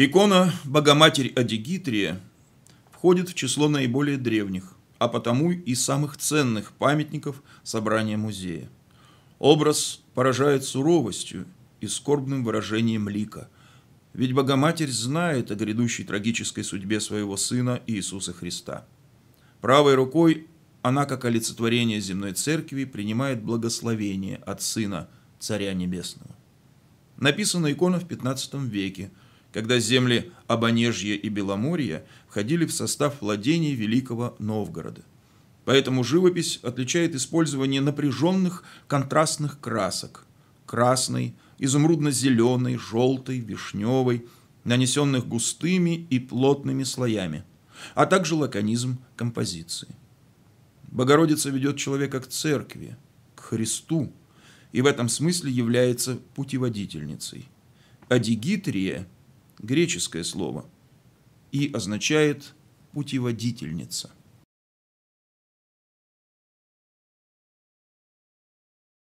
Икона Богоматерь Адигитрия входит в число наиболее древних, а потому и самых ценных памятников собрания музея. Образ поражает суровостью и скорбным выражением лика, ведь Богоматерь знает о грядущей трагической судьбе своего Сына Иисуса Христа. Правой рукой она, как олицетворение земной церкви, принимает благословение от Сына Царя Небесного. Написана икона в XV веке – когда земли Абонежья и Беломорья входили в состав владений Великого Новгорода. Поэтому живопись отличает использование напряженных контрастных красок – красной, изумрудно-зеленой, желтой, вишневой, нанесенных густыми и плотными слоями, а также лаконизм композиции. Богородица ведет человека к церкви, к Христу, и в этом смысле является путеводительницей. А Дигитрия – греческое слово и означает путеводительница.